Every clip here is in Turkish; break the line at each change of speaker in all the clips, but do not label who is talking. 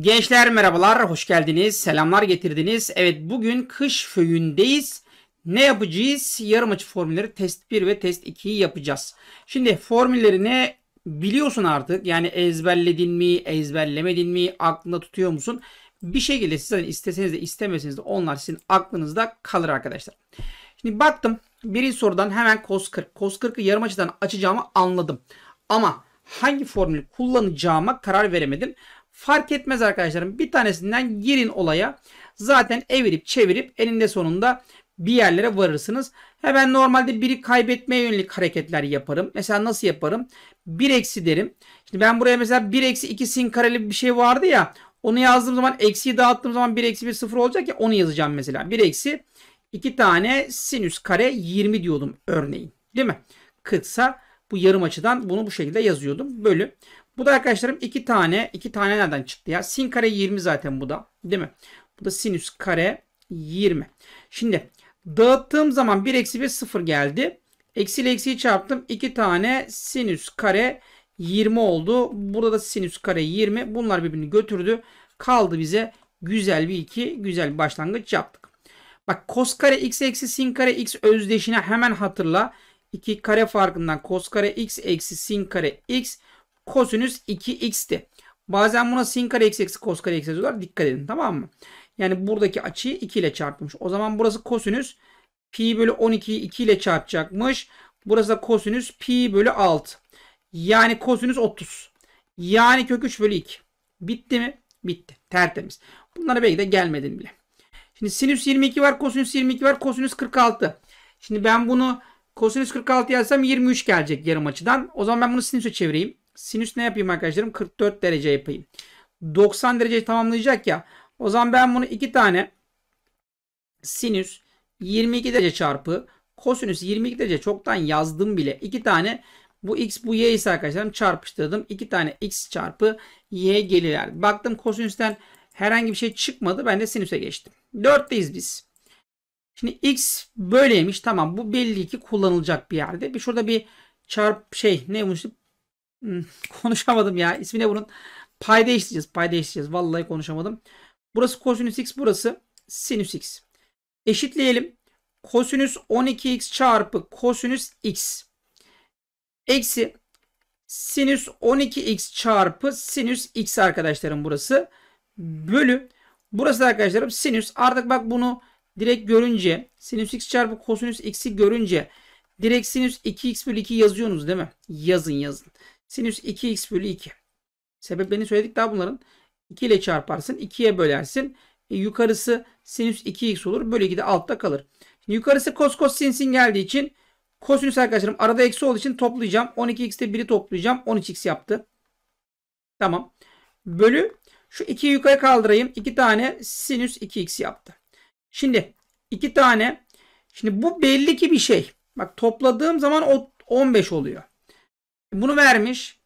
Gençler merhabalar, hoş geldiniz, selamlar getirdiniz. Evet bugün kış föyündeyiz. Ne yapacağız? Yarım açı formülleri test 1 ve test 2'yi yapacağız. Şimdi formüllerini biliyorsun artık. Yani ezberledin mi, ezberlemedin mi, aklında tutuyor musun? Bir şekilde sizden hani isteseniz de istemeseniz de onlar sizin aklınızda kalır arkadaşlar. Şimdi baktım birinci sorudan hemen cos 40. Cos 40'ı yarım açıdan açacağımı anladım. Ama hangi formülü kullanacağıma karar veremedim. Fark etmez arkadaşlarım. Bir tanesinden girin olaya. Zaten evirip çevirip elinde sonunda bir yerlere varırsınız. Hemen normalde biri kaybetmeye yönelik hareketler yaparım. Mesela nasıl yaparım? 1 eksi derim. Şimdi ben buraya mesela 1 eksi 2 sin kareli bir şey vardı ya. Onu yazdığım zaman eksiyi dağıttığım zaman 1 eksi 1 sıfır olacak ya onu yazacağım mesela. 1 eksi 2 tane sinüs kare 20 diyordum örneğin. Değil mi? 40 bu yarım açıdan bunu bu şekilde yazıyordum. Bölü. Bu da arkadaşlarım iki tane. iki tane nereden çıktı ya? Sin kare 20 zaten bu da. Değil mi? Bu da sinüs kare 20. Şimdi dağıttığım zaman 1 eksi 1 0 geldi. Eksi ile eksiyi çarptım. 2 tane sinüs kare 20 oldu. Burada da sinüs kare 20. Bunlar birbirini götürdü. Kaldı bize güzel bir iki güzel bir başlangıç yaptık. Bak kos kare x eksi sin kare x özdeşine hemen hatırla. 2 kare farkından kos kare x eksi sin kare x kosinüs 2x'ti. Bazen buna sin kare x eksi kos kare x yazıyorlar. Dikkat edin tamam mı? Yani buradaki açıyı 2 ile çarpmış. O zaman burası kosinüs pi bölü 12'yi 2 ile çarpacakmış. Burası da kosinüs pi bölü 6. Yani kosinüs 30. Yani kök 3 bölü 2. Bitti mi? Bitti. Tertemiz. Bunlara belki de gelmedin bile. Şimdi sinüs 22 var, kosinüs 22 var, kosinüs 46. Şimdi ben bunu kosinüs 46 yazsam 23 gelecek yarım açıdan. O zaman ben bunu sinüse çevireyim sinüs ne yapayım arkadaşlarım? 44 derece yapayım. 90 derece tamamlayacak ya. O zaman ben bunu iki tane sinüs 22 derece çarpı kosinüs 22 derece çoktan yazdım bile. İki tane bu x bu y ise arkadaşlarım çarpıştırdım. İki tane x çarpı y gelirler. Baktım kosinüsten herhangi bir şey çıkmadı. Ben de sinüse geçtim. 4'teyiz biz. Şimdi x böyleymiş. Tamam bu belli ki kullanılacak bir yerde. Bir şurada bir çarp şey ne olmuştu? Hmm, konuşamadım ya. İsmine bunun pay değiştireceğiz. Pay değiştireceğiz. Vallahi konuşamadım. Burası kosinüs x burası sinüs x. Eşitleyelim. Kosinüs 12x çarpı kosinüs x. Eksi sinüs 12x çarpı sinüs x arkadaşlarım burası. Bölü. Burası da arkadaşlarım sinüs. Artık bak bunu direkt görünce sinüs x çarpı kosinüs x'i görünce direkt sinüs 2x bölü 2 yazıyorsunuz değil mi? Yazın yazın. Sinüs 2x bölü 2. Sebeplerini söyledik daha bunların. 2 ile çarparsın. 2'ye bölersin. E, yukarısı sinüs 2x olur. Bölü 2 de altta kalır. Şimdi yukarısı kos kos sin sin geldiği için kosinüs arkadaşlarım arada eksi olduğu için toplayacağım. 12x'te 1'i toplayacağım. 13x yaptı. Tamam. Bölü şu 2'yi yukarı kaldırayım. 2 tane sinüs 2x yaptı. Şimdi 2 tane. Şimdi bu belli ki bir şey. Bak topladığım zaman o 15 oluyor. Bunu vermiş.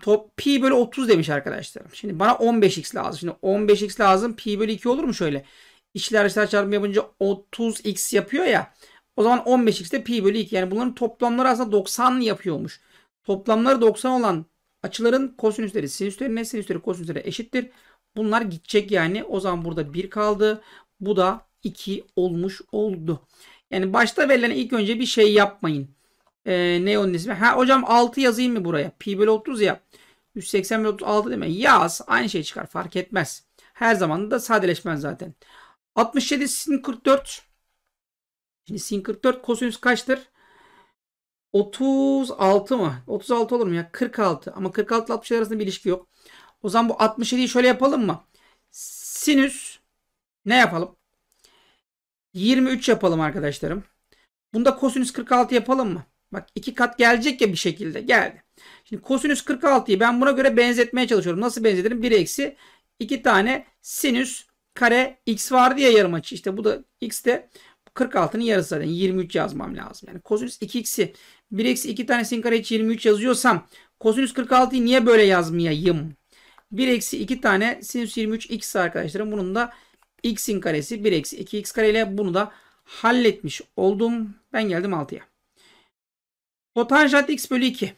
Top pi bölü 30 demiş arkadaşlarım. Şimdi bana 15x lazım. Şimdi 15x lazım. Pi bölü 2 olur mu şöyle? İçler dışlar çarpımı yapınca 30x yapıyor ya. O zaman 15x de pi bölü 2. Yani bunların toplamları aslında 90 yapıyormuş. Toplamları 90 olan açıların kosinüsleri sinüslerine, sinüsleri kosinüslerine eşittir. Bunlar gidecek yani. O zaman burada 1 kaldı. Bu da 2 olmuş oldu. Yani başta verilen ilk önce bir şey yapmayın e, ne onun ismi? Ha hocam 6 yazayım mı buraya? Pi bölü 30 ya. 180 bölü 36 değil mi? Yaz. Aynı şey çıkar. Fark etmez. Her zaman da sadeleşmen zaten. 67 sin 44. Şimdi sin 44 kosinüs kaçtır? 36 mı? 36 olur mu ya? 46. Ama 46 ile 67 arasında bir ilişki yok. O zaman bu 67'yi şöyle yapalım mı? Sinüs ne yapalım? 23 yapalım arkadaşlarım. Bunda kosinüs 46 yapalım mı? Bak iki kat gelecek ya bir şekilde geldi. Şimdi kosinüs 46'yı ben buna göre benzetmeye çalışıyorum. Nasıl benzetirim? 1 eksi 2 tane sinüs kare x var diye yarım açı. İşte bu da x de 46'nın yarısı zaten. 23 yazmam lazım. Yani kosinüs 2x'i 1 eksi 2 tane sin kare 23 yazıyorsam kosinüs 46'yı niye böyle yazmayayım? 1 eksi 2 tane sinüs 23 x arkadaşlarım. Bunun da x'in karesi 1 eksi 2x kare ile bunu da halletmiş oldum. Ben geldim 6'ya. Tanjant x bölü 2.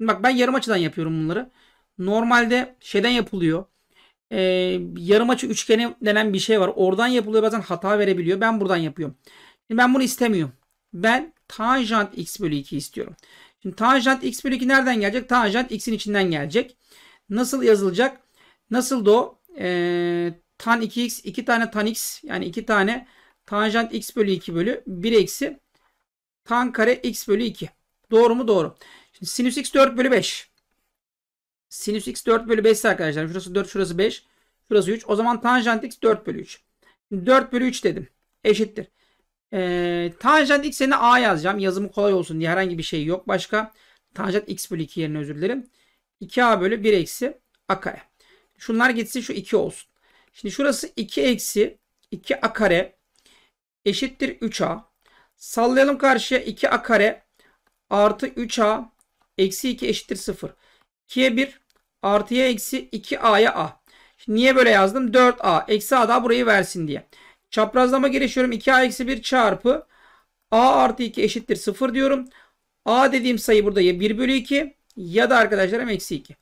Bak ben yarım açıdan yapıyorum bunları. Normalde şeyden yapılıyor. Ee, yarım açı üçgeni denen bir şey var. Oradan yapılıyor bazen hata verebiliyor. Ben buradan yapıyorum. Şimdi ben bunu istemiyorum. Ben tanjant x bölü 2 istiyorum. Şimdi tanjant x bölü 2 nereden gelecek? Tanjant x'in içinden gelecek. Nasıl yazılacak? Nasıl da o? Ee, tan 2x 2 tane tan x yani 2 tane tanjant x bölü 2 bölü 1 eksi tan kare x bölü 2. Doğru mu? Doğru. Şimdi sinüs x 4 bölü 5. Sinüs x 4 bölü 5 ise arkadaşlar. Şurası 4 şurası 5. Şurası 3. O zaman tanjant x 4 bölü 3. Şimdi 4 bölü 3 dedim. Eşittir. Ee, tanjant x yerine a yazacağım. Yazımı kolay olsun diye herhangi bir şey yok başka. Tanjant x bölü 2 yerine özür dilerim. 2a bölü 1 eksi a kare. Şunlar gitsin şu 2 olsun. Şimdi şurası 2 eksi 2 a kare eşittir 3a. Sallayalım karşıya 2 a kare artı 3a eksi 2 eşittir 0. 2'ye 1 artıya eksi 2a'ya a. Şimdi niye böyle yazdım? 4a eksi a daha burayı versin diye. Çaprazlama girişiyorum. 2a eksi 1 çarpı a artı 2 eşittir 0 diyorum. a dediğim sayı burada ya 1 bölü 2 ya da arkadaşlarım eksi 2.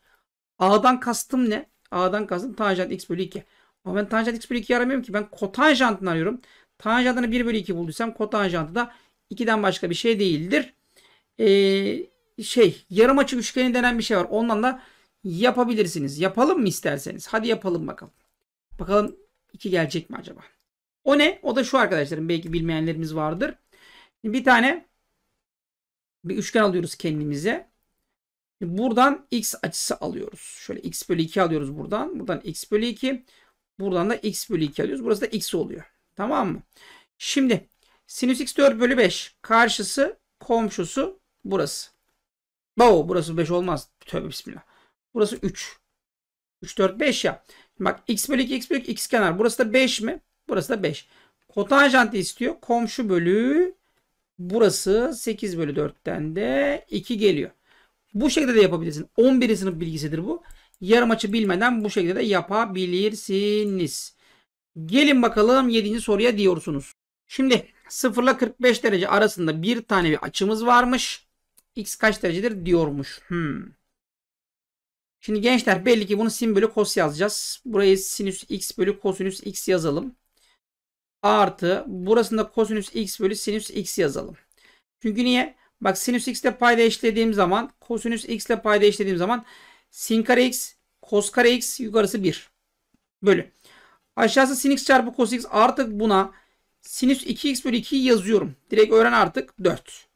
a'dan kastım ne? a'dan kastım tanjant x bölü 2. Ama ben tanjant x bölü 2'yi aramıyorum ki. Ben kotanjantını arıyorum. Tanjantını 1 bölü 2 bulduysam kotanjantı da 2'den başka bir şey değildir e, şey yarım açı üçgeni denen bir şey var. Ondan da yapabilirsiniz. Yapalım mı isterseniz? Hadi yapalım bakalım. Bakalım iki gelecek mi acaba? O ne? O da şu arkadaşlarım. Belki bilmeyenlerimiz vardır. Bir tane bir üçgen alıyoruz kendimize. Buradan x açısı alıyoruz. Şöyle x bölü 2 alıyoruz buradan. Buradan x bölü 2. Buradan da x bölü 2 alıyoruz. Burası da x oluyor. Tamam mı? Şimdi sinüs x 4 bölü 5 karşısı komşusu Burası. Bo, burası 5 olmaz. Tövbe bismillah. Burası 3. 3, 4, 5 ya. bak x bölü 2, x bölü 2, x kenar. Burası da 5 mi? Burası da 5. Kotanjantı istiyor. Komşu bölü burası 8 bölü 4'ten de 2 geliyor. Bu şekilde de yapabilirsin. 11. sınıf bilgisidir bu. Yarım açı bilmeden bu şekilde de yapabilirsiniz. Gelin bakalım 7. soruya diyorsunuz. Şimdi 0 ile 45 derece arasında bir tane bir açımız varmış x kaç derecedir diyormuş. Hmm. Şimdi gençler belli ki bunu sin bölü kos yazacağız. Burayı sinüs x bölü kosinüs x yazalım. Artı burasında kosinüs x bölü sinüs x yazalım. Çünkü niye? Bak sinüs x ile payda eşlediğim zaman kosinüs x ile payda eşlediğim zaman sin kare x kos kare x yukarısı 1 bölü. Aşağısı sin x çarpı kos x artık buna sinüs 2x bölü 2'yi yazıyorum. Direkt öğren artık 4.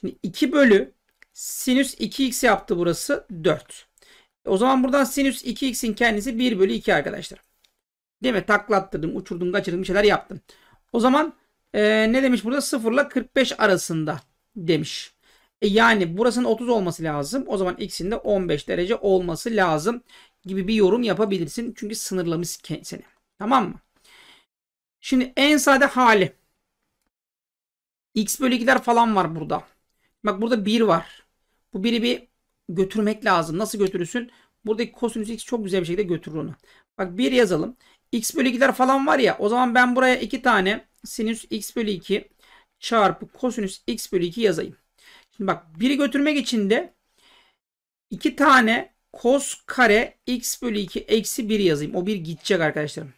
Şimdi 2 bölü sinüs 2x yaptı burası 4. E, o zaman buradan sinüs 2x'in kendisi 1 bölü 2 arkadaşlar. Değil mi? Taklattırdım, uçurdum, kaçırdım bir şeyler yaptım. O zaman e, ne demiş burada? 0 ile 45 arasında demiş. E, yani burasının 30 olması lazım. O zaman x'in de 15 derece olması lazım gibi bir yorum yapabilirsin. Çünkü sınırlamış seni. Tamam mı? Şimdi en sade hali. x bölü 2'ler falan var burada. Bak burada 1 var. Bu biri bir götürmek lazım. Nasıl götürürsün? Buradaki kosinüs x çok güzel bir şekilde götürür onu. Bak 1 yazalım. x bölü 2'ler falan var ya. O zaman ben buraya 2 tane sinüs x bölü 2 çarpı kosinüs x bölü 2 yazayım. Şimdi bak 1'i götürmek için de 2 tane kos kare x bölü 2 eksi 1 yazayım. O 1 gidecek arkadaşlarım.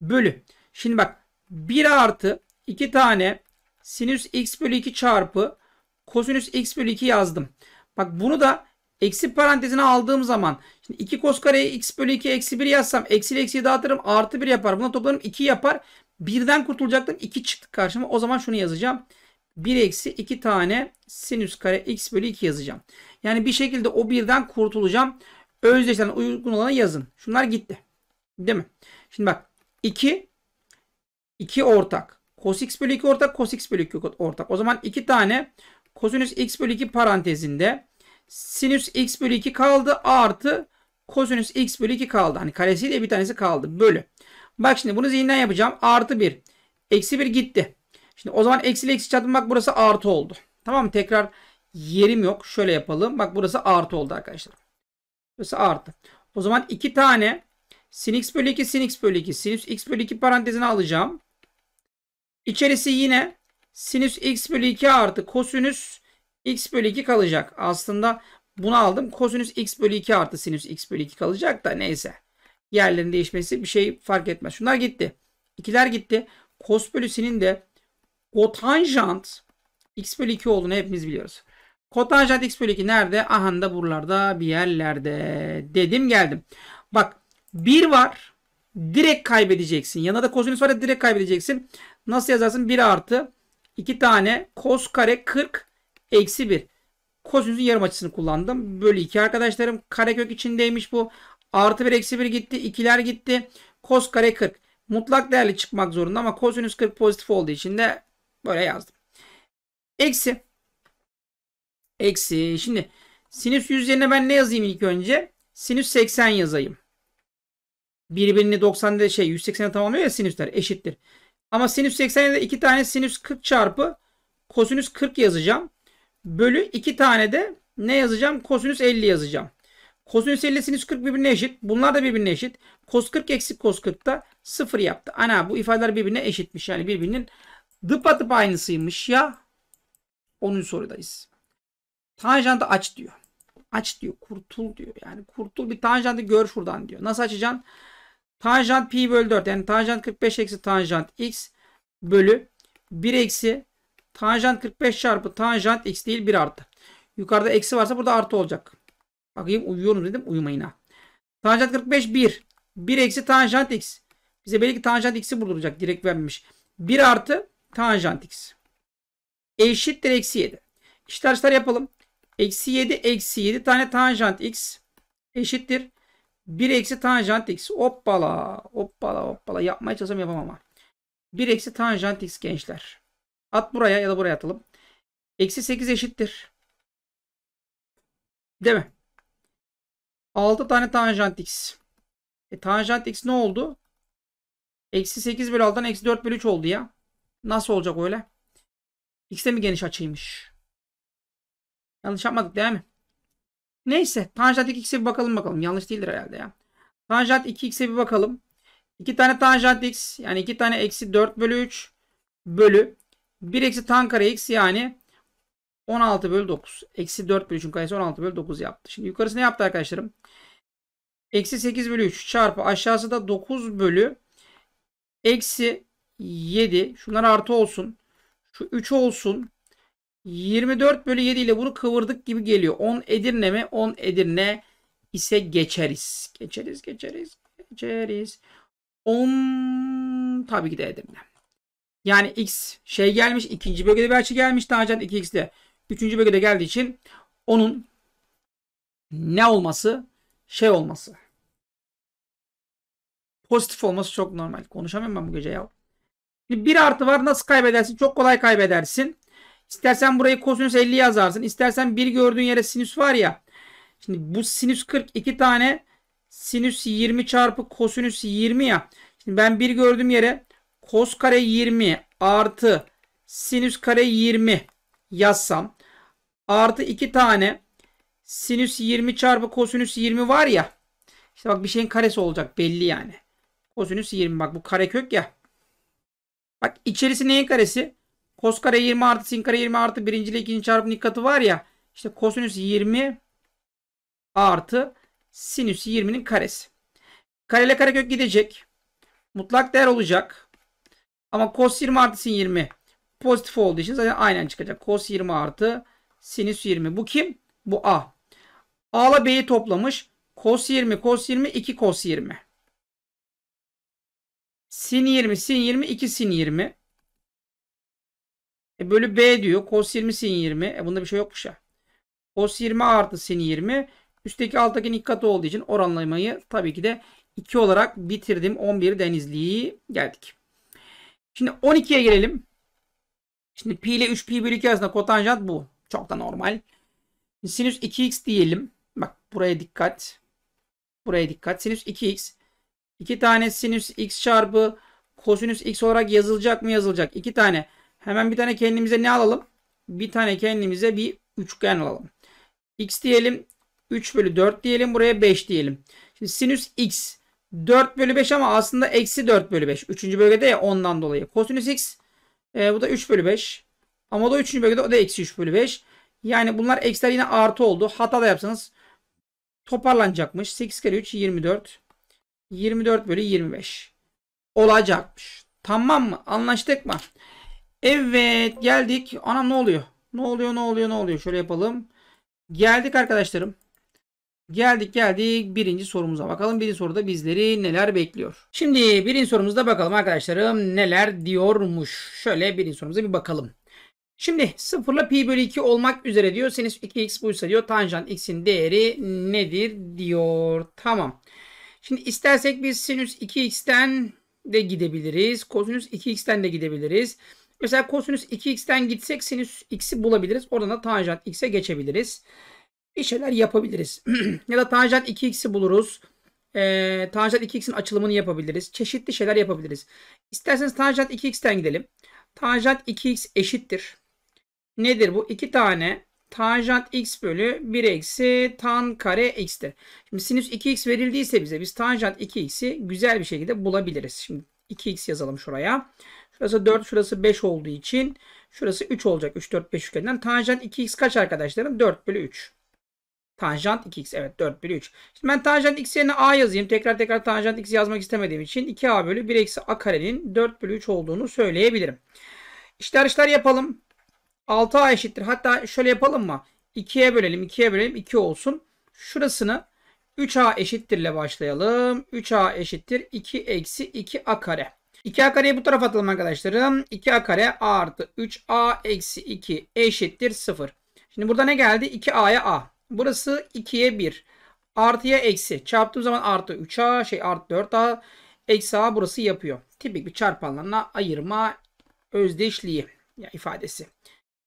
Bölü. Şimdi bak 1 artı 2 tane sinüs x bölü 2 çarpı kosinüs x bölü 2 yazdım. Bak bunu da eksi parantezine aldığım zaman şimdi 2 kos kareye x bölü 2 eksi 1 yazsam eksiyle eksiyi dağıtırım artı 1 yapar. Buna toplarım 2 yapar. Birden kurtulacaktım. 2 çıktı karşıma. O zaman şunu yazacağım. 1 eksi 2 tane sinüs kare x bölü 2 yazacağım. Yani bir şekilde o birden kurtulacağım. Özdeşten uygun olanı yazın. Şunlar gitti. Değil mi? Şimdi bak 2 2 ortak. Cos x bölü 2 ortak. Cos x bölü 2 ortak. O zaman 2 tane Kosinüs x bölü 2 parantezinde sinüs x bölü 2 kaldı artı kosinüs x bölü 2 kaldı. Hani de bir tanesi kaldı. Bölü. Bak şimdi bunu zihinden yapacağım. Artı 1. Eksi 1 gitti. Şimdi o zaman eksi ile eksi çarpmak burası artı oldu. Tamam mı? Tekrar yerim yok. Şöyle yapalım. Bak burası artı oldu arkadaşlar. Burası artı. O zaman 2 tane sin x bölü 2 sin x bölü 2 sinüs x bölü 2 parantezini alacağım. İçerisi yine sinüs x bölü 2 artı kosinüs x bölü 2 kalacak. Aslında bunu aldım. Kosinüs x bölü 2 artı sinüs x bölü 2 kalacak da neyse. Yerlerin değişmesi bir şey fark etmez. Şunlar gitti. İkiler gitti. Kos bölü sinin de kotanjant x bölü 2 olduğunu hepimiz biliyoruz. Kotanjant x bölü 2 nerede? Aha da buralarda bir yerlerde. Dedim geldim. Bak 1 var. Direkt kaybedeceksin. Yanına da kosinüs var ya direkt kaybedeceksin. Nasıl yazarsın? 1 artı 2 tane kos kare 40 eksi 1. Kosinüsün yarım açısını kullandım. Bölü 2 arkadaşlarım. Karekök içindeymiş bu. Artı 1 eksi 1 gitti. ikiler gitti. Kos kare 40. Mutlak değerli çıkmak zorunda ama kosinüs 40 pozitif olduğu için de böyle yazdım. Eksi. Eksi. Şimdi sinüs 100 yerine ben ne yazayım ilk önce? Sinüs 80 yazayım. Birbirini 90'da şey 180'e tamamlıyor ya sinüsler eşittir. Ama sinüs 80 de 2 tane sinüs 40 çarpı kosinüs 40 yazacağım. Bölü 2 tane de ne yazacağım? Kosinüs 50 yazacağım. Kosinüs 50 sinüs 40 birbirine eşit. Bunlar da birbirine eşit. Kos 40 eksi kos 40 da 0 yaptı. Ana bu ifadeler birbirine eşitmiş. Yani birbirinin dıpatıp aynısıymış ya. 10. sorudayız. Tanjantı aç diyor. Aç diyor. Kurtul diyor. Yani kurtul bir tanjantı gör şuradan diyor. Nasıl açacaksın? Tanjant pi bölü 4 yani tanjant 45 eksi tanjant x bölü 1 eksi tanjant 45 çarpı tanjant x değil 1 artı. Yukarıda eksi varsa burada artı olacak. Bakayım uyuyorum dedim uyumayın ha. Tanjant 45 1. 1 eksi tanjant x. Bize belki tanjant x'i bulduracak direkt vermemiş. 1 artı tanjant x. Eşittir eksi 7. İşler işler yapalım. Eksi 7 eksi 7 tane tanjant x eşittir. 1 eksi tanjant x. Hoppala. Hoppala hoppala. Yapmaya çalışsam yapamam ama. 1 eksi tanjant x gençler. At buraya ya da buraya atalım. Eksi 8 eşittir. Değil mi? 6 tane tanjant x. E, tanjant x ne oldu? Eksi 8 bölü 6'dan eksi 4 bölü 3 oldu ya. Nasıl olacak öyle? X'de mi geniş açıymış? Yanlış yapmadık değil mi? Neyse tanjant 2x'e bir bakalım bakalım. Yanlış değildir herhalde ya. Tanjant 2x'e bir bakalım. 2 tane tanjant x yani 2 tane eksi 4 bölü 3 bölü 1 eksi tan kare x yani 16 bölü 9. Eksi 4 bölü 3'ün karesi 16 bölü 9 yaptı. Şimdi yukarısı ne yaptı arkadaşlarım? Eksi 8 bölü 3 çarpı aşağısı da 9 bölü eksi 7. Şunlar artı olsun. Şu 3 olsun. 24 bölü 7 ile bunu kıvırdık gibi geliyor. 10 Edirne mi? 10 Edirne ise geçeriz. Geçeriz, geçeriz, geçeriz. 10 tabii ki de Edirne. Yani x şey gelmiş. ikinci bölgede bir açı gelmiş. daha Tanjant 2x'de. Üçüncü bölgede geldiği için onun ne olması? Şey olması. Pozitif olması çok normal. Konuşamıyorum ben bu gece ya. Bir artı var. Nasıl kaybedersin? Çok kolay kaybedersin. İstersen burayı kosinüs 50 yazarsın. İstersen bir gördüğün yere sinüs var ya. Şimdi bu sinüs 40 iki tane sinüs 20 çarpı kosinüs 20 ya. Şimdi ben bir gördüğüm yere kos kare 20 artı sinüs kare 20 yazsam artı iki tane sinüs 20 çarpı kosinüs 20 var ya. İşte bak bir şeyin karesi olacak belli yani. Kosinüs 20 bak bu karekök ya. Bak içerisi neyin karesi? Kos kare 20 artı sin kare 20 artı birinci ile ikinci çarpımın ilk var ya. İşte kosinüs 20 artı sinüs 20'nin karesi. Kareyle karekök gidecek. Mutlak değer olacak. Ama kos 20 artı sin 20 pozitif olduğu için zaten aynen çıkacak. kos 20 artı sinüs 20. Bu kim? Bu A. A ile B'yi toplamış. kos 20, kos 20, 2 kos 20. Sin 20, sin 20, 2 sin 20. E bölü B diyor. Cos 20 sin 20. E bunda bir şey yokmuş ya. Cos 20 artı sin 20. Üstteki alttakinin iki katı olduğu için oranlamayı tabii ki de 2 olarak bitirdim. 11 denizliği geldik. Şimdi 12'ye gelelim. Şimdi pi ile 3 pi bölü 2 arasında kotanjant bu. Çok da normal. Sinüs 2x diyelim. Bak buraya dikkat. Buraya dikkat. Sinüs 2x. 2 tane sinüs x çarpı kosinüs x olarak yazılacak mı yazılacak. 2 tane Hemen bir tane kendimize ne alalım? Bir tane kendimize bir üçgen alalım. X diyelim. 3 bölü 4 diyelim. Buraya 5 diyelim. Şimdi sinüs X 4 bölü 5 ama aslında eksi 4 bölü 5. Üçüncü bölgede ya ondan dolayı. Kosinüs X e, bu da 3 bölü 5. Ama da üçüncü bölgede o da eksi 3 bölü 5. Yani bunlar eksiler yine artı oldu. Hata da yapsanız toparlanacakmış. 8 kere 3 24. 24 bölü 25 olacakmış. Tamam mı? Anlaştık mı? Evet geldik. Anam ne oluyor? Ne oluyor ne oluyor ne oluyor? Şöyle yapalım. Geldik arkadaşlarım. Geldik geldik birinci sorumuza bakalım. Birinci soruda bizleri neler bekliyor? Şimdi birinci sorumuzda bakalım arkadaşlarım neler diyormuş. Şöyle birinci sorumuza bir bakalım. Şimdi sıfırla pi bölü 2 olmak üzere diyor. Sinüs 2x buysa diyor tanjant x'in değeri nedir diyor. Tamam. Şimdi istersek biz sinüs 2x'ten de gidebiliriz. Kosinüs 2x'ten de gidebiliriz. Mesela kosinüs 2x'ten gitsek sinüs x'i bulabiliriz. Oradan da tanjant x'e geçebiliriz. Bir şeyler yapabiliriz. ya da tanjant 2x'i buluruz. Ee, tanjant 2x'in açılımını yapabiliriz. Çeşitli şeyler yapabiliriz. İsterseniz tanjant 2x'ten gidelim. Tanjant 2x eşittir. Nedir bu? 2 tane tanjant x bölü 1 eksi tan kare x'tir. Şimdi sinüs 2x verildiyse bize biz tanjant 2x'i güzel bir şekilde bulabiliriz. Şimdi 2x yazalım şuraya. Şurası 4, şurası 5 olduğu için şurası 3 olacak. 3, 4, 5 üçgeninden. Tanjant 2x kaç arkadaşlarım? 4 bölü 3. Tanjant 2x evet 4 bölü 3. Şimdi ben tanjant x yerine a yazayım. Tekrar tekrar tanjant x yazmak istemediğim için 2a bölü 1 eksi a karenin 4 bölü 3 olduğunu söyleyebilirim. İşler işler yapalım. 6a eşittir. Hatta şöyle yapalım mı? 2'ye bölelim 2'ye bölelim 2 olsun. Şurasını 3a eşittir ile başlayalım. 3a eşittir 2 eksi 2a kare. 2a kareyi bu tarafa atalım arkadaşlarım. 2a kare artı 3a eksi 2 eşittir 0. Şimdi burada ne geldi? 2a'ya a. Burası 2'ye 1. Artıya eksi. Çarptığım zaman artı 3a şey artı 4a eksi a burası yapıyor. Tipik bir çarpanlarına ayırma özdeşliği ya ifadesi.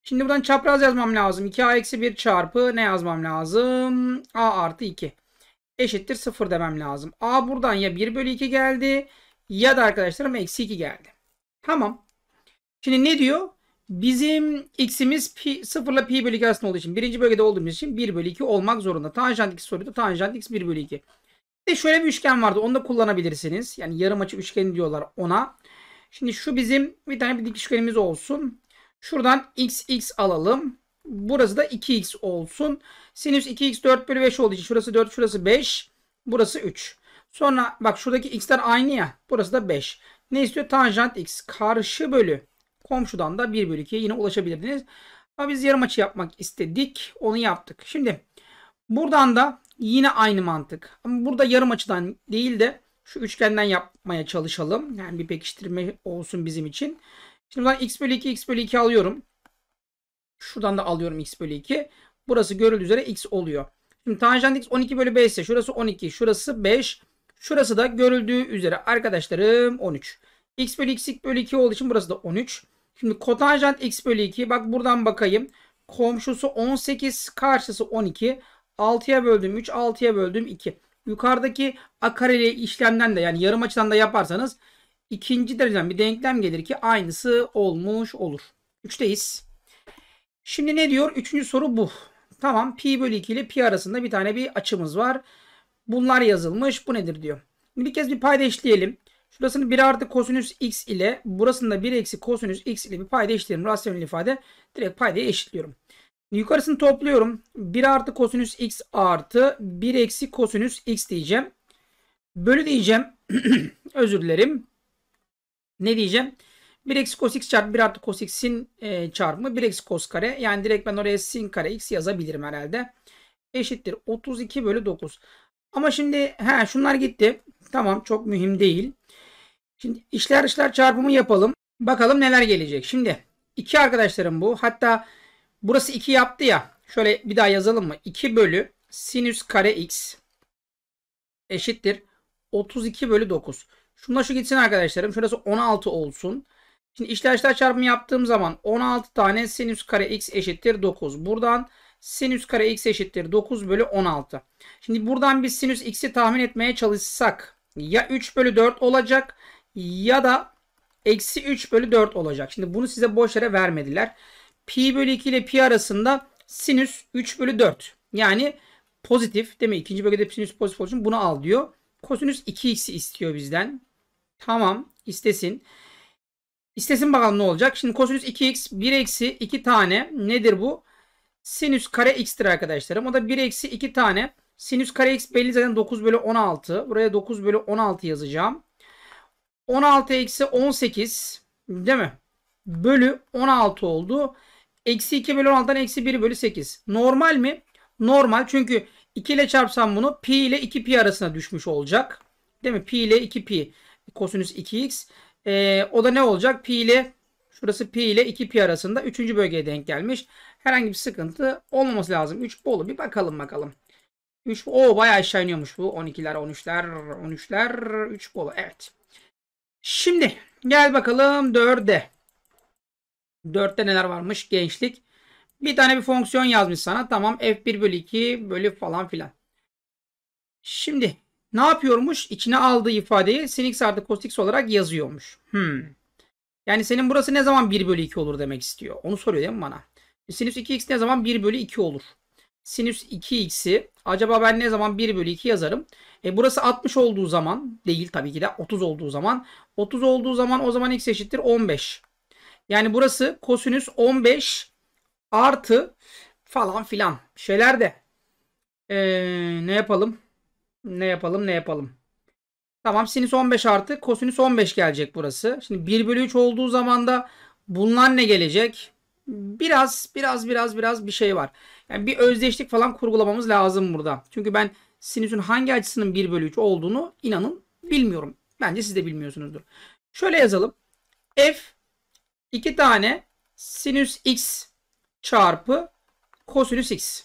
Şimdi buradan çapraz yazmam lazım. 2a eksi 1 çarpı ne yazmam lazım? a artı 2 eşittir 0 demem lazım. a buradan ya 1 bölü 2 geldi ya da arkadaşlarım eksi 2 geldi. Tamam. Şimdi ne diyor? Bizim x'imiz pi, 0 ile pi bölü 2 arasında olduğu için birinci bölgede olduğumuz için 1 bölü 2 olmak zorunda. Tanjant x soruyor tanjant x 1 bölü 2. Ve şöyle bir üçgen vardı. Onu da kullanabilirsiniz. Yani yarım açı üçgeni diyorlar ona. Şimdi şu bizim bir tane bir dik üçgenimiz olsun. Şuradan x x alalım. Burası da 2x olsun. Sinüs 2x 4 bölü 5 olduğu için şurası 4 şurası 5. Burası 3. Sonra bak şuradaki x'ler aynı ya. Burası da 5. Ne istiyor? Tanjant x karşı bölü. Komşudan da 1 bölü 2'ye yine ulaşabilirdiniz. Ama biz yarım açı yapmak istedik. Onu yaptık. Şimdi buradan da yine aynı mantık. Ama burada yarım açıdan değil de şu üçgenden yapmaya çalışalım. Yani bir pekiştirme olsun bizim için. Şimdi buradan x bölü 2 x bölü 2 alıyorum. Şuradan da alıyorum x bölü 2. Burası görüldüğü üzere x oluyor. Şimdi tanjant x 12 bölü 5 ise şurası 12, şurası 5. Şurası da görüldüğü üzere arkadaşlarım 13. X bölü X bölü 2 olduğu için burası da 13. Şimdi kotanjant X bölü 2 bak buradan bakayım. Komşusu 18 karşısı 12. 6'ya böldüm 3 6'ya böldüm 2. Yukarıdaki a kareli işlemden de yani yarım açıdan da yaparsanız ikinci dereceden bir denklem gelir ki aynısı olmuş olur. 3'teyiz. Şimdi ne diyor? Üçüncü soru bu. Tamam pi bölü 2 ile pi arasında bir tane bir açımız var. Bunlar yazılmış. Bu nedir diyor. bir kez bir payda eşleyelim. Şurasını 1 artı kosinüs x ile burasını da 1 eksi kosinüs x ile bir payda eşitleyelim. Rasyonel ifade direkt paydaya eşitliyorum. Yukarısını topluyorum. 1 artı kosinüs x artı 1 eksi kosinüs x diyeceğim. Bölü diyeceğim. Özür dilerim. Ne diyeceğim? 1 eksi cos x çarpı 1 artı cos x'in e, çarpımı 1 eksi cos kare. Yani direkt ben oraya sin kare x yazabilirim herhalde. Eşittir 32 bölü 9. Ama şimdi he şunlar gitti. Tamam çok mühim değil. Şimdi işler işler çarpımı yapalım. Bakalım neler gelecek. Şimdi iki arkadaşlarım bu. Hatta burası 2 yaptı ya. Şöyle bir daha yazalım mı? 2 bölü sinüs kare x eşittir. 32 bölü 9. Şunla şu gitsin arkadaşlarım. Şurası 16 olsun. Şimdi işler işler çarpımı yaptığım zaman 16 tane sinüs kare x eşittir 9. Buradan Sinüs kare x eşittir 9 bölü 16. Şimdi buradan biz sinüs x'i tahmin etmeye çalışsak ya 3 bölü 4 olacak ya da eksi 3 bölü 4 olacak. Şimdi bunu size boş yere vermediler. Pi bölü 2 ile pi arasında sinüs 3 bölü 4. Yani pozitif değil mi? İkinci bölgede sinüs pozitif olduğu bunu al diyor. Kosinüs 2x'i istiyor bizden. Tamam istesin. İstesin bakalım ne olacak. Şimdi kosinüs 2x 1 eksi 2 tane nedir bu? sinüs kare x'tir arkadaşlarım. O da 1 eksi 2 tane. Sinüs kare x belli zaten 9 bölü 16. Buraya 9 bölü 16 yazacağım. 16 eksi 18 değil mi? Bölü 16 oldu. Eksi 2 bölü 16'dan eksi 1 bölü 8. Normal mi? Normal çünkü 2 ile çarpsam bunu pi ile 2 pi arasına düşmüş olacak. Değil mi? Pi ile 2 pi. Kosinüs 2x. Ee, o da ne olacak? Pi ile şurası pi ile 2 pi arasında 3. bölgeye denk gelmiş herhangi bir sıkıntı olmaması lazım. 3 bolu bir bakalım bakalım. 3 o bayağı aşağı iniyormuş bu. 12'ler, 13'ler, 13'ler, 3 bolu. Evet. Şimdi gel bakalım 4'e. 4'te neler varmış? Gençlik. Bir tane bir fonksiyon yazmış sana. Tamam F1 bölü 2 bölü falan filan. Şimdi ne yapıyormuş? İçine aldığı ifadeyi sin x artı cos x olarak yazıyormuş. Hmm. Yani senin burası ne zaman 1 bölü 2 olur demek istiyor. Onu soruyor değil mi bana? Sinüs 2x ne zaman 1 bölü 2 olur. Sinüs 2x'i acaba ben ne zaman 1 bölü 2 yazarım? E, burası 60 olduğu zaman değil tabii ki de 30 olduğu zaman. 30 olduğu zaman o zaman x eşittir 15. Yani burası kosinüs 15 artı falan filan şeyler de. Ee, ne yapalım? Ne yapalım? Ne yapalım? Tamam sinüs 15 artı kosinüs 15 gelecek burası. Şimdi 1 bölü 3 olduğu zaman da bunlar ne gelecek? biraz biraz biraz biraz bir şey var. Yani bir özdeşlik falan kurgulamamız lazım burada. Çünkü ben sinüsün hangi açısının 1 bölü 3 olduğunu inanın bilmiyorum. Bence siz de bilmiyorsunuzdur. Şöyle yazalım. F 2 tane sinüs x çarpı kosinüs x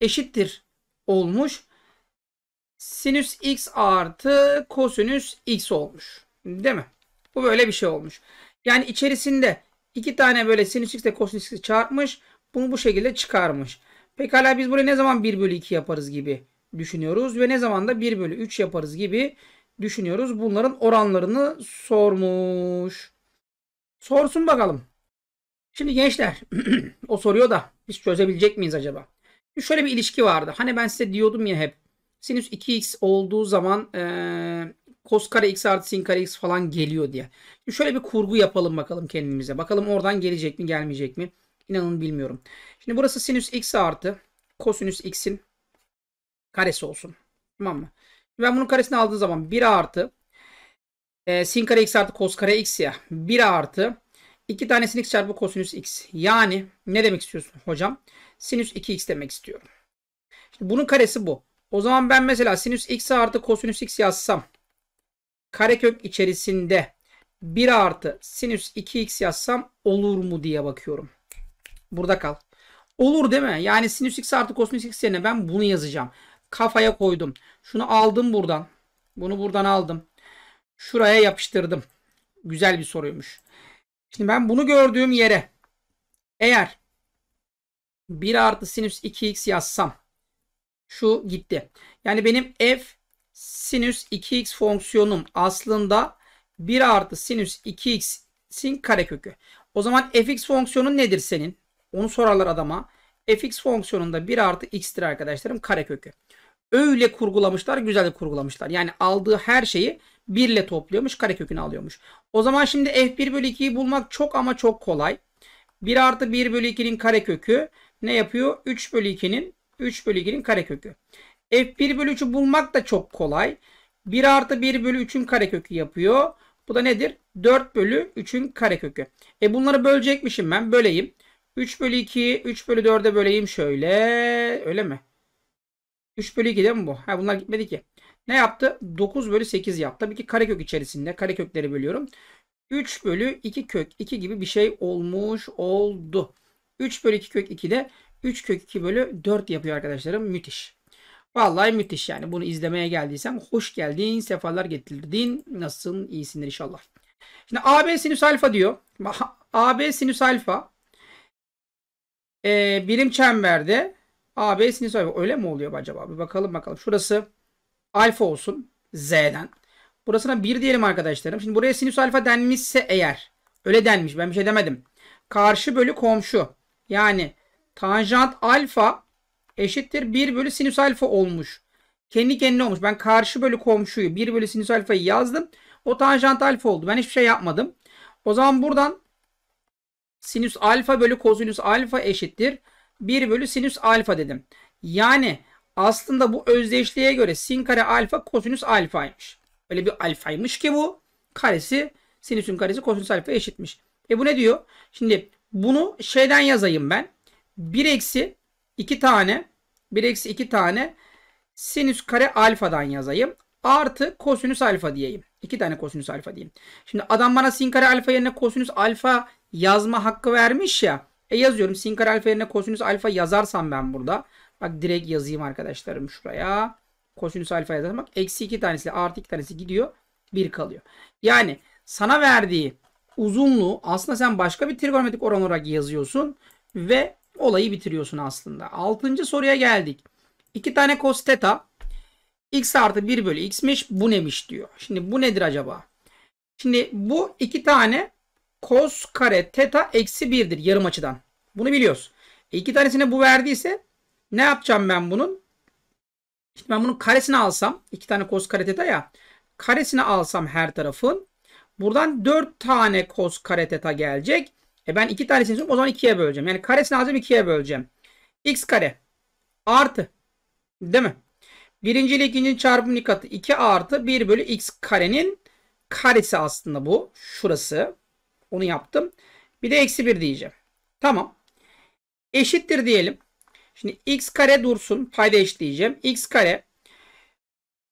eşittir olmuş. Sinüs x artı kosinüs x olmuş. Değil mi? Bu böyle bir şey olmuş. Yani içerisinde İki tane böyle sinüs x ile kosinüs x çarpmış. Bunu bu şekilde çıkarmış. Pekala biz buraya ne zaman 1 bölü 2 yaparız gibi düşünüyoruz. Ve ne zaman da 1 bölü 3 yaparız gibi düşünüyoruz. Bunların oranlarını sormuş. Sorsun bakalım. Şimdi gençler o soruyor da biz çözebilecek miyiz acaba? Şöyle bir ilişki vardı. Hani ben size diyordum ya hep sinüs 2x olduğu zaman ee, cos kare x artı sin kare x falan geliyor diye. Şimdi şöyle bir kurgu yapalım bakalım kendimize. Bakalım oradan gelecek mi gelmeyecek mi? İnanın bilmiyorum. Şimdi burası sinüs x artı kosinüs x'in karesi olsun. Tamam mı? Ben bunun karesini aldığım zaman 1 artı e, sin kare x artı kos kare x ya. 1 artı 2 tane sin x çarpı kosinüs x. Yani ne demek istiyorsun hocam? Sinüs 2x demek istiyorum. Şimdi bunun karesi bu. O zaman ben mesela sinüs x artı kosinüs x yazsam karekök içerisinde 1 artı sinüs 2x yazsam olur mu diye bakıyorum. Burada kal. Olur değil mi? Yani sinüs x artı kosinüs x yerine ben bunu yazacağım. Kafaya koydum. Şunu aldım buradan. Bunu buradan aldım. Şuraya yapıştırdım. Güzel bir soruymuş. Şimdi ben bunu gördüğüm yere eğer 1 artı sinüs 2x yazsam şu gitti. Yani benim f sinüs 2x fonksiyonum aslında 1 artı sinüs 2x'in karekökü. O zaman fx fonksiyonun nedir senin? Onu sorarlar adama. fx fonksiyonunda 1 artı x'tir arkadaşlarım karekökü. Öyle kurgulamışlar, güzel kurgulamışlar. Yani aldığı her şeyi 1 ile topluyormuş, karekökünü alıyormuş. O zaman şimdi f1 bölü 2'yi bulmak çok ama çok kolay. 1 artı 1 bölü 2'nin karekökü ne yapıyor? 3 bölü 2'nin 3 bölü 2'nin karekökü. F1 bölü 3'ü bulmak da çok kolay. 1 artı 1 bölü 3'ün karekökü yapıyor. Bu da nedir? 4 bölü 3'ün karekökü. E bunları bölecekmişim ben. Böleyim. 3 bölü 2, 3 bölü 4'e böleyim şöyle. Öyle mi? 3 bölü 2 değil mi bu? Ha, bunlar gitmedi ki. Ne yaptı? 9 bölü 8 yaptı. Tabii ki karekök içerisinde. Karekökleri bölüyorum. 3 bölü 2 kök 2 gibi bir şey olmuş oldu. 3 bölü 2 kök 2 de 3 kök 2 bölü 4 yapıyor arkadaşlarım. Müthiş. Vallahi müthiş yani. Bunu izlemeye geldiysem hoş geldin, sefalar getirdin. Nasılsın? İyisindir inşallah. Şimdi AB sinüs alfa diyor. AB sinüs alfa e, birim çemberde AB sinüs alfa. Öyle mi oluyor acaba? Bir bakalım bakalım. Şurası alfa olsun. Z'den. Burasına 1 diyelim arkadaşlarım. Şimdi buraya sinüs alfa denmişse eğer. Öyle denmiş. Ben bir şey demedim. Karşı bölü komşu. Yani tanjant alfa eşittir 1 bölü sinüs alfa olmuş. Kendi kendine olmuş. Ben karşı bölü komşuyu 1 bölü sinüs alfayı yazdım. O tanjant alfa oldu. Ben hiçbir şey yapmadım. O zaman buradan sinüs alfa bölü kosinüs alfa eşittir. 1 bölü sinüs alfa dedim. Yani aslında bu özdeşliğe göre sin kare alfa kosinüs alfaymış. Öyle bir alfaymış ki bu karesi sinüsün karesi kosinüs alfa eşitmiş. E bu ne diyor? Şimdi bunu şeyden yazayım ben. 1 eksi 2 tane 1 eksi 2 tane sinüs kare alfadan yazayım. Artı kosinüs alfa diyeyim. 2 tane kosinüs alfa diyeyim. Şimdi adam bana sin kare alfa yerine kosinüs alfa yazma hakkı vermiş ya. E yazıyorum. Sin kare alfa yerine kosinüs alfa yazarsam ben burada. Bak direkt yazayım arkadaşlarım şuraya. Kosinüs alfa yazarsam bak. Eksi 2 tanesi artı 2 tanesi gidiyor. 1 kalıyor. Yani sana verdiği uzunluğu aslında sen başka bir trigonometrik oran olarak yazıyorsun. Ve olayı bitiriyorsun aslında. Altıncı soruya geldik. İki tane cos theta x artı 1 bölü x'miş bu nemiş diyor. Şimdi bu nedir acaba? Şimdi bu iki tane cos kare theta eksi 1'dir yarım açıdan. Bunu biliyoruz. E iki tanesine bu verdiyse ne yapacağım ben bunun? Şimdi ben bunun karesini alsam iki tane cos kare theta ya karesini alsam her tarafın buradan 4 tane cos kare theta gelecek. E ben iki tanesini istiyorum. O zaman ikiye böleceğim. Yani karesini alacağım ikiye böleceğim. X kare artı değil mi? Birinci ile ikinci çarpımın katı 2 artı 1 bölü x karenin karesi aslında bu. Şurası. Onu yaptım. Bir de eksi 1 diyeceğim. Tamam. Eşittir diyelim. Şimdi x kare dursun. Payda diyeceğim. x kare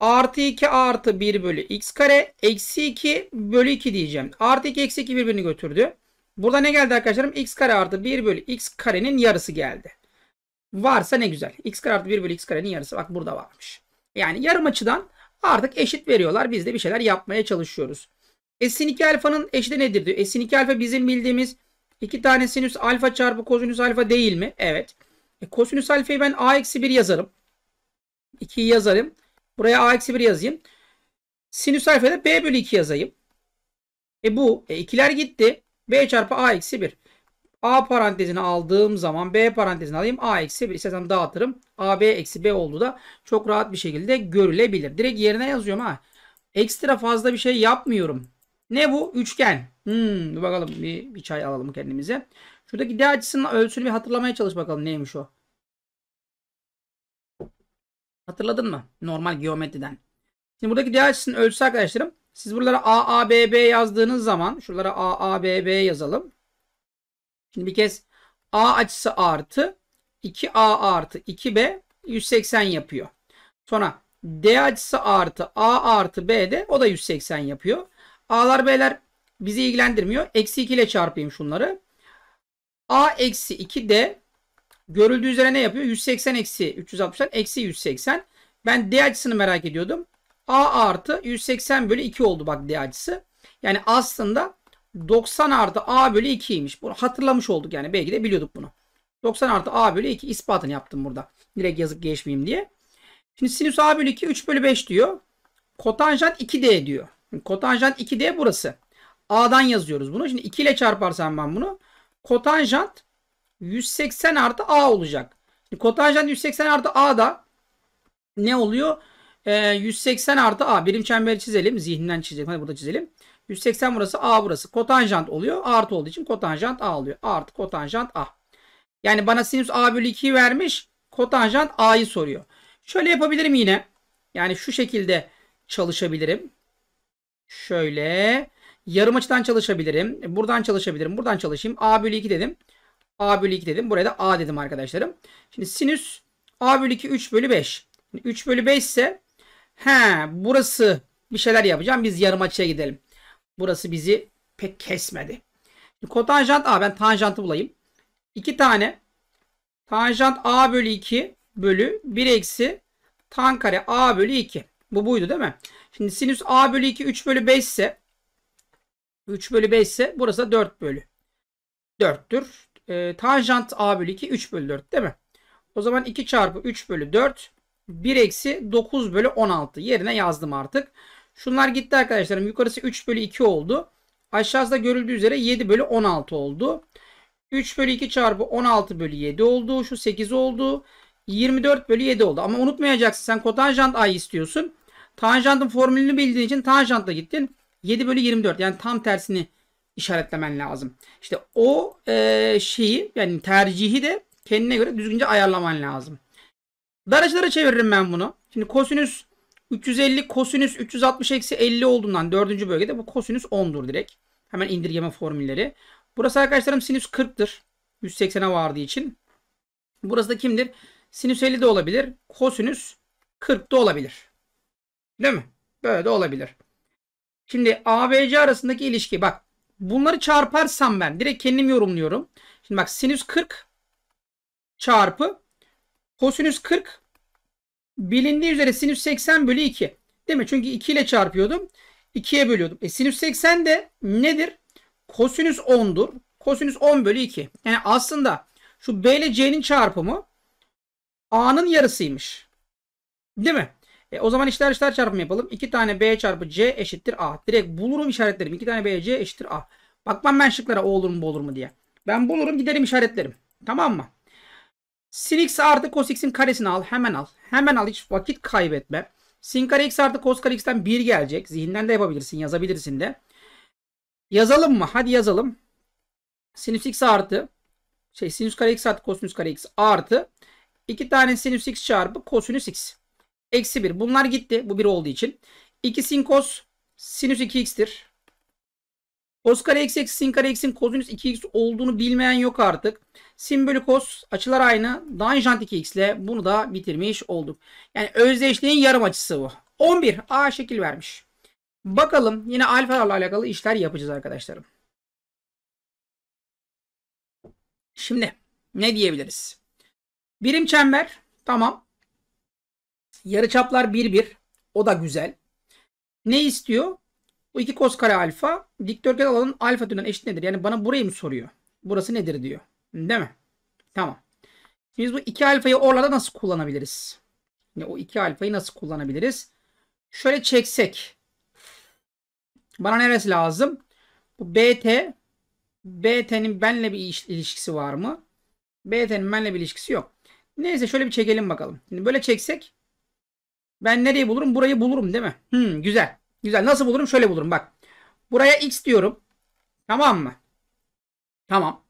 artı 2 artı 1 bölü x kare eksi 2 bölü 2 diyeceğim. Artı 2 eksi 2 birbirini götürdü. Burada ne geldi arkadaşlarım? x kare artı 1 bölü x karenin yarısı geldi. Varsa ne güzel. x kare artı 1 bölü x karenin yarısı. Bak burada varmış. Yani yarım açıdan artık eşit veriyorlar. Biz de bir şeyler yapmaya çalışıyoruz. E sin 2 alfanın eşiti nedir diyor. E sin 2 alfa bizim bildiğimiz iki tane sinüs alfa çarpı kosinüs alfa değil mi? Evet. E kosinüs alfayı ben a eksi 1 yazarım. 2'yi yazarım. Buraya a eksi 1 yazayım. Sinüs alfaya da b bölü 2 yazayım. E bu. E ikiler gitti. B çarpı A eksi 1. A parantezini aldığım zaman B parantezini alayım. A eksi 1 istersem dağıtırım. A B eksi B olduğu da çok rahat bir şekilde görülebilir. Direkt yerine yazıyorum ha. Ekstra fazla bir şey yapmıyorum. Ne bu? Üçgen. Hmm, dur bakalım bir, bir çay alalım kendimize. Şuradaki D açısının ölçüsünü bir hatırlamaya çalış bakalım neymiş o. Hatırladın mı? Normal geometriden. Şimdi buradaki D açısının ölçüsü arkadaşlarım siz buralara AABB yazdığınız zaman şuralara AABB yazalım. Şimdi bir kez A açısı artı 2A artı 2B 180 yapıyor. Sonra D açısı artı A artı B de o da 180 yapıyor. A'lar B'ler bizi ilgilendirmiyor. Eksi 2 ile çarpayım şunları. A eksi 2D görüldüğü üzere ne yapıyor? 180 eksi 360'dan eksi 180. Ben D açısını merak ediyordum. A artı 180 bölü 2 oldu bak D açısı. Yani aslında 90 artı A bölü 2'ymiş. Bunu hatırlamış olduk yani. Belki de biliyorduk bunu. 90 artı A bölü 2 ispatını yaptım burada. Direkt yazıp geçmeyeyim diye. Şimdi sinüs A bölü 2 3 bölü 5 diyor. Kotanjant 2D diyor. Şimdi kotanjant 2D burası. A'dan yazıyoruz bunu. Şimdi 2 ile çarparsam ben bunu. Kotanjant 180 artı A olacak. Şimdi kotanjant 180 artı A da ne oluyor? E, ee, 180 artı A. Birim çemberi çizelim. Zihninden çizelim. Hadi burada çizelim. 180 burası A burası. Kotanjant oluyor. Artı olduğu için kotanjant A oluyor. Artı kotanjant A. Yani bana sinüs A bölü 2'yi vermiş. Kotanjant A'yı soruyor. Şöyle yapabilirim yine. Yani şu şekilde çalışabilirim. Şöyle. Yarım açıdan çalışabilirim. Buradan çalışabilirim. Buradan çalışayım. A bölü 2 dedim. A bölü 2 dedim. Buraya da A dedim arkadaşlarım. Şimdi sinüs A bölü 2 3 bölü 5. Şimdi 3 bölü 5 ise He burası bir şeyler yapacağım. Biz yarım açıya gidelim. Burası bizi pek kesmedi. Kotanjant A ben tanjantı bulayım. 2 tane tanjant A bölü 2 bölü 1 eksi tan kare A bölü 2. Bu buydu değil mi? Şimdi sinüs A bölü 2 3 bölü 5 ise 3 bölü 5 ise burası da 4 bölü 4'tür. E, ee, tanjant A bölü 2 3 bölü 4 değil mi? O zaman 2 çarpı 3 bölü 4 1 eksi 9 bölü 16 yerine yazdım artık. Şunlar gitti arkadaşlarım. Yukarısı 3 bölü 2 oldu. Aşağısı da görüldüğü üzere 7 bölü 16 oldu. 3 bölü 2 çarpı 16 bölü 7 oldu. Şu 8 oldu. 24 bölü 7 oldu. Ama unutmayacaksın sen kotanjant ay istiyorsun. Tanjantın formülünü bildiğin için tanjantla gittin. 7 bölü 24 yani tam tersini işaretlemen lazım. İşte o e, şeyi yani tercihi de kendine göre düzgünce ayarlaman lazım. Daracılara çeviririm ben bunu. Şimdi kosinüs 350 kosinüs 360 eksi 50 olduğundan dördüncü bölgede bu kosinüs 10'dur direkt. Hemen indirgeme formülleri. Burası arkadaşlarım sinüs 40'tır. 180'e vardığı için. Burası da kimdir? Sinüs 50 de olabilir. Kosinüs 40 da olabilir. Değil mi? Böyle de olabilir. Şimdi ABC arasındaki ilişki bak bunları çarparsam ben direkt kendim yorumluyorum. Şimdi bak sinüs 40 çarpı Kosinüs 40 bilindiği üzere sinüs 80 bölü 2. Değil mi? Çünkü 2 ile çarpıyordum. 2'ye bölüyordum. E, sinüs 80 de nedir? Kosinüs 10'dur. Kosinüs 10 bölü 2. Yani aslında şu B ile C'nin çarpımı A'nın yarısıymış. Değil mi? E, o zaman işler işler çarpımı yapalım. 2 tane B çarpı C eşittir A. Direkt bulurum işaretlerim. 2 tane B C eşittir A. Bakmam ben şıklara o olur mu bu olur mu diye. Ben bulurum giderim işaretlerim. Tamam mı? Sin x artı cos x'in karesini al. Hemen al. Hemen al. Hiç vakit kaybetme. Sin kare x artı cos kare x'ten 1 gelecek. Zihinden de yapabilirsin. Yazabilirsin de. Yazalım mı? Hadi yazalım. Sinüs x artı şey sinüs kare x artı kosinüs kare x artı 2 tane sinüs x çarpı kosinüs x. Eksi 1. Bunlar gitti. Bu 1 olduğu için. 2 sin cos sinüs 2x'tir. Cos kare x eksi sin kare x'in kosinüs 2x olduğunu bilmeyen yok artık. Sin bölü cos açılar aynı. Danjant 2x ile bunu da bitirmiş olduk. Yani özdeşliğin yarım açısı bu. 11 A şekil vermiş. Bakalım yine alfalarla alakalı işler yapacağız arkadaşlarım. Şimdi ne diyebiliriz? Birim çember tamam. Yarıçaplar 1 1. O da güzel. Ne istiyor? Bu iki kos kare alfa dikdörtgen alanın alfa dönen eşit nedir? Yani bana burayı mı soruyor? Burası nedir diyor. Değil mi? Tamam. Şimdi biz bu iki alfayı orada nasıl kullanabiliriz? Yani o iki alfayı nasıl kullanabiliriz? Şöyle çeksek. Bana neresi lazım? Bu BT BT'nin benle bir ilişkisi var mı? BT'nin benle bir ilişkisi yok. Neyse şöyle bir çekelim bakalım. Şimdi böyle çeksek ben nereyi bulurum? Burayı bulurum değil mi? Hmm, güzel. Güzel. Nasıl bulurum? Şöyle bulurum. Bak. Buraya x diyorum. Tamam mı? Tamam.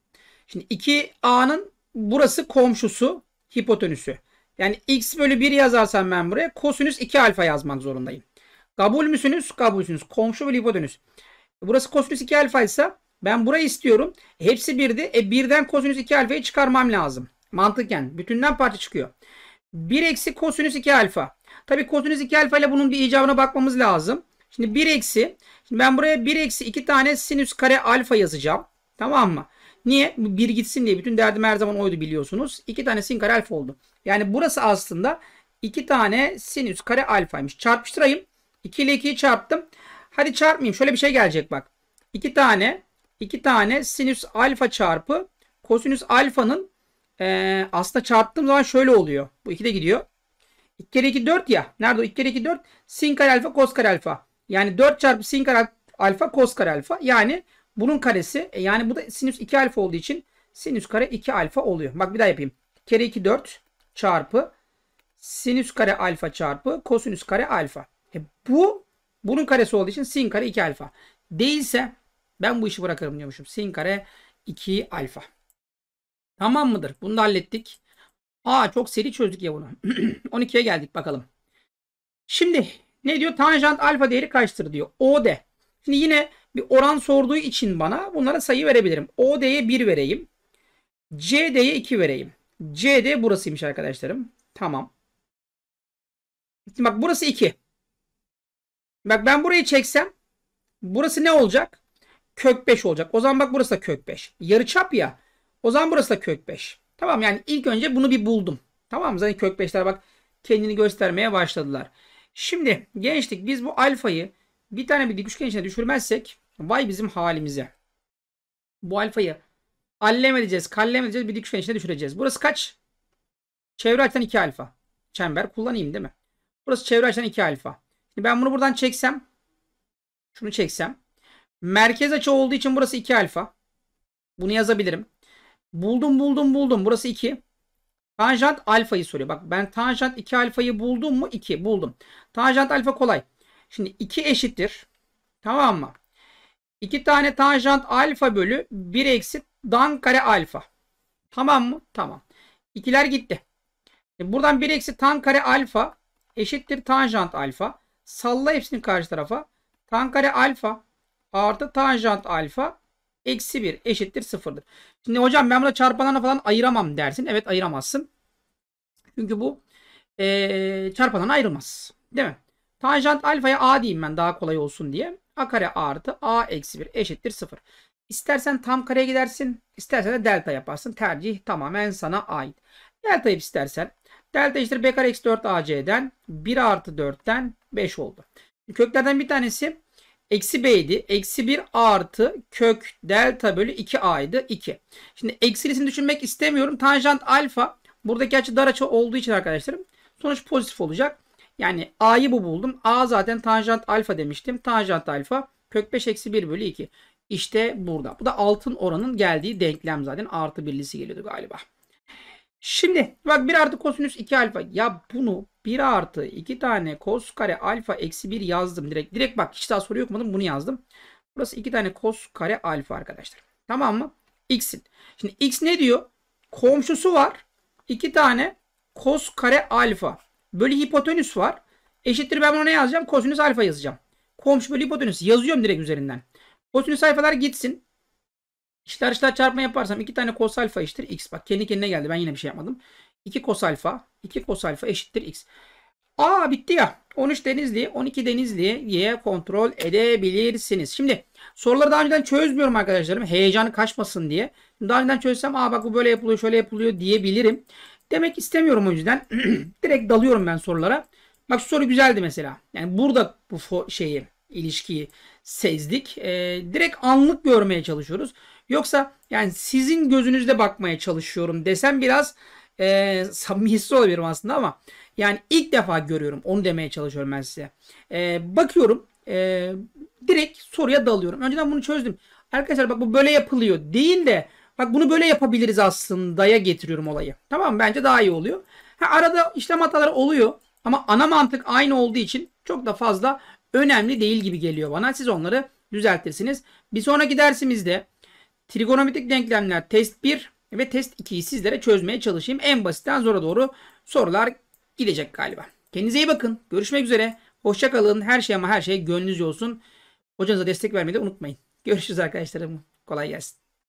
Şimdi 2a'nın burası komşusu hipotenüsü. Yani x bölü 1 yazarsam ben buraya kosinüs 2 alfa yazmak zorundayım. Kabul müsünüz? Kabulsünüz. Komşu bölü hipotenüs. Burası kosinüs 2 alfa ise ben burayı istiyorum. Hepsi birdi. E birden kosinüs 2 alfayı çıkarmam lazım. Mantıken. Bütünden parça çıkıyor. 1 eksi kosinüs 2 alfa. Tabii kosinüs 2 alfa ile bunun bir icabına bakmamız lazım. Şimdi 1 eksi. Şimdi ben buraya 1 eksi 2 tane sinüs kare alfa yazacağım. Tamam mı? Niye? Bir gitsin diye. Bütün derdim her zaman oydu biliyorsunuz. 2 tane sin kare alfa oldu. Yani burası aslında 2 tane sinüs kare alfaymış. Çarpıştırayım. 2 ile 2'yi çarptım. Hadi çarpmayayım. Şöyle bir şey gelecek bak. 2 tane 2 tane sinüs alfa çarpı kosinüs alfanın e, aslında çarptığım zaman şöyle oluyor. Bu 2 de gidiyor. 2 kere 2 4 ya. Nerede o? 2 kere 2 4. Sin kare alfa kos kare alfa. Yani 4 çarpı sin kare alfa kos kare alfa. Yani bunun karesi e, yani bu da sinüs 2 alfa olduğu için sinüs kare 2 alfa oluyor. Bak bir daha yapayım. Kere 2 4 çarpı sinüs kare alfa çarpı kosinüs kare alfa. E bu bunun karesi olduğu için sin kare 2 alfa. Değilse ben bu işi bırakırım diyormuşum. Sin kare 2 alfa. Tamam mıdır? Bunu da hallettik. Aa çok seri çözdük ya bunu. 12'ye geldik bakalım. Şimdi ne diyor? Tanjant alfa değeri kaçtır diyor. OD. Şimdi yine bir oran sorduğu için bana bunlara sayı verebilirim. OD'ye 1 vereyim. CD'ye 2 vereyim. CD burasıymış arkadaşlarım. Tamam. bak burası 2. Bak ben burayı çeksem burası ne olacak? Kök 5 olacak. O zaman bak burası da kök 5. Yarı çap ya. O zaman burası da kök 5. Tamam yani ilk önce bunu bir buldum. Tamam mı? Zaten kök 5'ler bak kendini göstermeye başladılar. Şimdi gençlik biz bu alfayı bir tane bir dik üçgen içine düşürmezsek vay bizim halimize. Bu alfayı allem edeceğiz, kallem edeceğiz bir dik üçgen içine düşüreceğiz. Burası kaç? Çevre açıdan 2 alfa. Çember kullanayım değil mi? Burası çevre açıdan 2 alfa. Şimdi ben bunu buradan çeksem şunu çeksem merkez açı olduğu için burası 2 alfa. Bunu yazabilirim. Buldum buldum buldum. Burası 2. Tanjant alfayı soruyor. Bak ben tanjant 2 alfayı buldum mu? 2 buldum. Tanjant alfa kolay. Şimdi 2 eşittir. Tamam mı? 2 tane tanjant alfa bölü 1 eksi dan kare alfa. Tamam mı? Tamam. İkiler gitti. Şimdi e, buradan 1 eksi tan kare alfa eşittir tanjant alfa. Salla hepsini karşı tarafa. Tan kare alfa artı tanjant alfa eksi 1 eşittir sıfırdır. Şimdi hocam ben burada çarpanlarını falan ayıramam dersin. Evet ayıramazsın. Çünkü bu ee, çarpandan ayrılmaz. Değil mi? Tanjant alfaya a diyeyim ben daha kolay olsun diye. a kare artı a eksi 1 eşittir 0. İstersen tam kareye gidersin. istersen de delta yaparsın. Tercih tamamen sana ait. Delta yap istersen. Delta eşittir b kare eksi 4 ac'den 1 artı 4'ten 5 oldu. Köklerden bir tanesi Eksi b'ydi. Eksi 1 artı kök delta bölü 2a'ydı. 2. Şimdi eksilisini düşünmek istemiyorum. Tanjant alfa buradaki açı dar açı olduğu için arkadaşlarım sonuç pozitif olacak. Yani a'yı bu buldum. a zaten tanjant alfa demiştim. Tanjant alfa kök 5 eksi 1 bölü 2. İşte burada. Bu da altın oranın geldiği denklem zaten. Artı birlisi geliyordu galiba. Şimdi bak 1 artı kosinüs 2 alfa. Ya bunu 1 artı 2 tane cos kare alfa eksi 1 yazdım direkt. Direkt bak hiç daha soru okumadım bunu yazdım. Burası 2 tane cos kare alfa arkadaşlar. Tamam mı? X'in. Şimdi X ne diyor? Komşusu var. 2 tane cos kare alfa. Bölü hipotenüs var. Eşittir ben bunu ne yazacağım? Kosinüs alfa yazacağım. Komşu bölü hipotenüs. Yazıyorum direkt üzerinden. Kosinüs alfalar gitsin. İşler işler çarpma yaparsam 2 tane cos alfa eşittir x. Bak kendi kendine geldi. Ben yine bir şey yapmadım. 2 kos alfa. 2 kos alfa eşittir x. A bitti ya. 13 Denizli, 12 Denizli diye kontrol edebilirsiniz. Şimdi soruları daha önceden çözmüyorum arkadaşlarım. Heyecanı kaçmasın diye. daha önceden çözsem aa bak bu böyle yapılıyor şöyle yapılıyor diyebilirim. Demek istemiyorum o yüzden. Direkt dalıyorum ben sorulara. Bak şu soru güzeldi mesela. Yani burada bu şeyi ilişkiyi sezdik. Ee, direkt anlık görmeye çalışıyoruz. Yoksa yani sizin gözünüzde bakmaya çalışıyorum desem biraz e, ee, samimiyetsiz olabilirim aslında ama yani ilk defa görüyorum. Onu demeye çalışıyorum ben size. E, bakıyorum e, direkt soruya dalıyorum. Önceden bunu çözdüm. Arkadaşlar bak bu böyle yapılıyor değil de bak bunu böyle yapabiliriz aslında ya getiriyorum olayı. Tamam Bence daha iyi oluyor. Ha, arada işlem hataları oluyor ama ana mantık aynı olduğu için çok da fazla önemli değil gibi geliyor bana. Siz onları düzeltirsiniz. Bir sonraki dersimizde trigonometrik denklemler test 1 ve test 2'yi sizlere çözmeye çalışayım. En basitten zora doğru sorular gidecek galiba. Kendinize iyi bakın. Görüşmek üzere. Hoşçakalın. Her şey ama her şey gönlünüzce olsun. Hocanıza destek vermeyi de unutmayın. Görüşürüz arkadaşlarım. Kolay gelsin.